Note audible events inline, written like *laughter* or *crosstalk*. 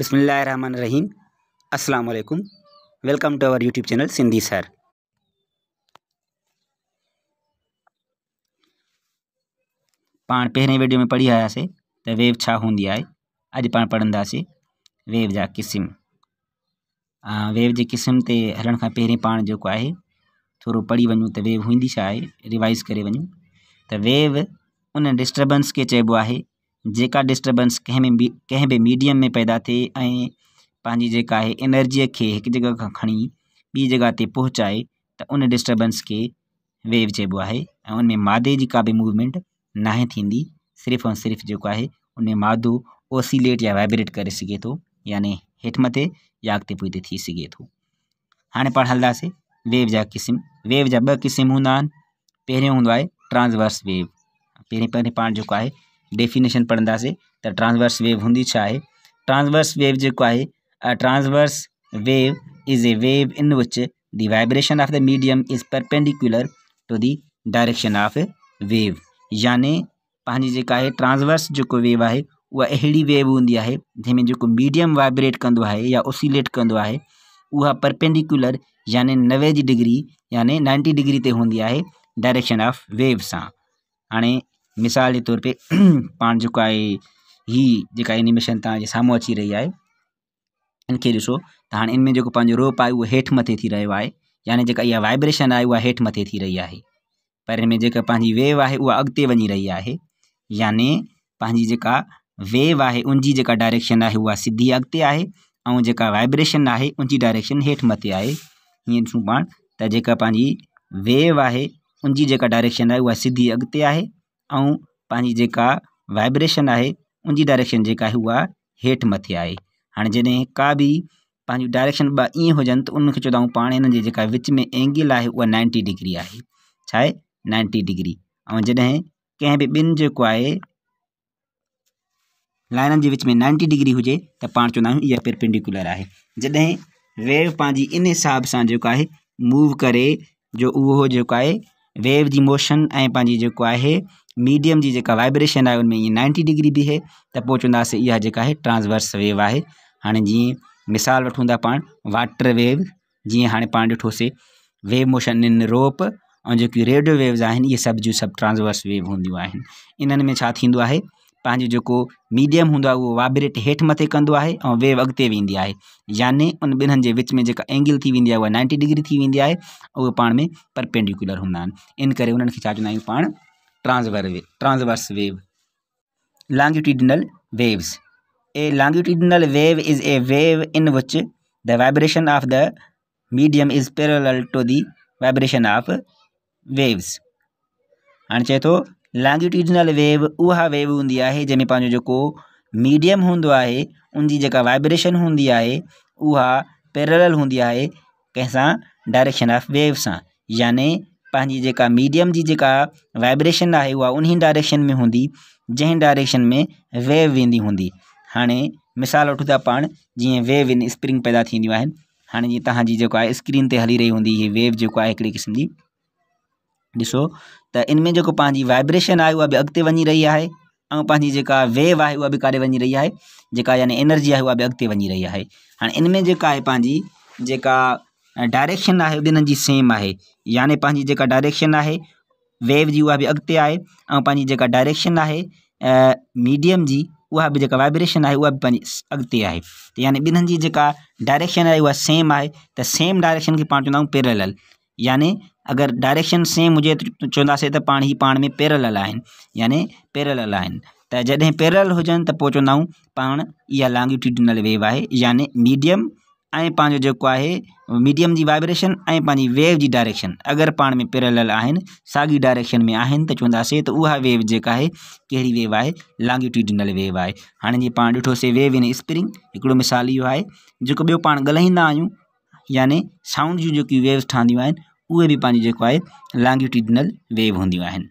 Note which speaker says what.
Speaker 1: बिसमीम अस्सलाम वालेकुम welcome to our YouTube channel Sindhi sir पा पे वीडियो में पढ़ी आयासीं तो वेव छा हूंदी अज पा पढ़ासी वेव जा क़िस्म वेव जे क़िस्म ते हलण खां पहिरें पाण जेको आहे थोरो पढ़ी वञूं त वेव हूंदी छा रिवाइज़ करे वञूं त वेव उन डिस्टर्बेंस के चइबो आहे जेका डिस्टर्बेंस कंहिं में बि कंहिं मीडियम में पैदा थे ऐं पंहिंजी जेका आहे एनर्जीअ खे हिकु जॻह खां खणी ॿी जॻह ते पहुचाए त उन डिस्टर्बेंस के वेव चबो है ऐं मादे की का भी मूवमेंट ना थींदी सिर्फ और सिर्फ जो है उन में मादो ओसीलेट या वाइब्रेट करे सघे थो यानी हेठि मथे या अॻिते पुठिते थी सघे थो हाणे पाण हलंदासीं वेव जहा क़िस्म वेव जहा ॿ क़िस्म हूंदा आहिनि पहिरियों ट्रांसवर्स वेव पे पे पाण जेको आहे डेफिनेशन पढ़ंदासीं तो ट्रांसवर्स वेव होंगी ट्रांसवर्स वेव जो है transverse wave is a wave in which the vibration of the medium is perpendicular to the direction of wave यानी पानी जेका आहे ट्रांसवर्स जो वेव है वह अड़ी वेव होंगी है जैमें जो मीडियम वाइब्रेट कंदो आहे या ओसिलेट कंदो परपेंडिकुलर यानि नवे की डिग्री यानि नाइंटी डिग्री से होंगी है डायरेक्शन ऑफ वेव से हाँ मिसाल के तौर पर *clears throat* पाण जो आहे हीअ जेका एनिमेशन तमू अची रही है इनके ऐसो तो हाँ इनमें जो पाँच रोप है वो हेठ मथे थी रो है यानी जी वाइब्रेशन है वह हेठ मथे थी रही है पर इनमें में जेका वेव है वह अगत वही रही है याने पंहिंजी जेका वेव है उनकी जी डायरेक्शन है वह सीधी अगत है और जेका वाइब्रेशन है उनकी डायरेक्शन हेठ मथे है हीअं ॾिसूं पा तो जी वेव है उनकी जी डायरेक्शन है वह सीधी अगत है ऐं जेका वाइब्रेशन आहे उनकी डायरेक्शन जेका आहे उहा हेठि मथे आए हाँ जैसे का भी पंहिंजी डायरेक्शन ॿ ईअं हुजनि त उनखे चवंदा आहियूं पाण हिन विच में एंगल है वह नाइंटी डिग्री आहे छा नाइंटी डिग्री और जैसे कें भी बिन जो है लाइन के विच में नाइंटी डिग्री हुए तो पा चुना यह पेरपेंडिकुलर है जैसे वेव पंहिंजी इन हिसाब से जेको आहे मूव करे जो वो जो है वेव की मोशन ऐं पंहिंजी मीडियम जी जेका वाइब्रेशन है उनमें ये नाइंटी डिग्री भी है तो पोइ चवंदासीं जी है ट्रांसवर्स वेव है हाँ जी मिसाल वठूं था पाण वाटर वेव जी हाँ पा ॾिठोसीं वेव मोशन इन रोप और जो रेडियो वेव्स आज ये सब जो सब ट्रांसवर्स वेव हूंदियूं इन में छा थींदो आहे मीडियम हों आहे वाइब्रेट हेठ मथे कह वेव अगत वेंदी है यानि उन ॿिन्हिनि के विच में जो एंगल थी वी नाइंटी डिग्री थी वी है वह पा में परपेंडिकुलर हूँ इनकर इन पा transverse transverse wave longitudinal waves a longitudinal wave is a wave in which the vibration of the medium is parallel to the vibration of waves हाँ तो लॉन्गिट्यूडनल वेव उ वेव हूँ जैमें जो मीडियम हों उनकी जी वाइब्रेशन होंगी है उ पेरल होंगी है कैसा डायरेक्शन ऑफ वेव से यानी पंहिंजी जेका मीडियम जी जेका वाइब्रेशन आहे उहा उन डायरेक्शन में होंगी जै डायरेक्शन में वेव वेंदी होंगी हाँ मिसाल वो पा जी वेव इन स्प्रिंग पैदा थींदियूं आहिनि हाणे जीअं तव्हांजी जेको स्क्रीन ते हली रही होंगी ये वेव जो आहे हिकिड़े क़िस्म की ऐसो तो इनमें जो पंहिंजी वाइब्रेशन आहे वह भी अगत वही रही है और पंहिंजी जी वेव है वह भी काॾे वही रही है जी यानी एनर्जी है वह भी अगत वही रही है हाँ इनमें जी आहे डायरेक्शन है उन जी सेम है यानि पाँच जी डायरेक्शन है वेव जी वह भी अगत है और पंहिंजी जेका डायरेक्शन है मीडियम की वह भी जो वाइब्रेशन है वह भी अगत है यानि बिन्न की ॿिन्हिनि जी डायरेक्शन है वह सेम है तो सेम डायरेक्शन के पा चुना पेरल यानि अगर डायरेक्शन सेम हुजे त चवंदासीं त पाण ई पाण में पेरल यानि पेरल पैरेलल आहिनि त जॾहिं पैरेलल हुजनि त पोइ चवंदा आहियूं पाण लॉन्गिट्यूडिनल वेव है यानि मीडियम ऐं जो है मीडियम की वाइब्रेशन ऐं वेव की डायरेक्शन अगर पा में पिरल आहिनि साॻी डायरेक्शन में आन तो चवे तो उहा वेव जेका आहे वेव है लॉन्गिट्यूडिनल वेव आहे हाणे जीअं पाण से वेव इन स्प्रिंग एक मिसाल यो है जो बो पा गल यानि साउंड जो वेव्स ठादी उ भी बि पंहिंजी जेको आहे लॉन्गिट्यूडिनल वेव हूंदियूं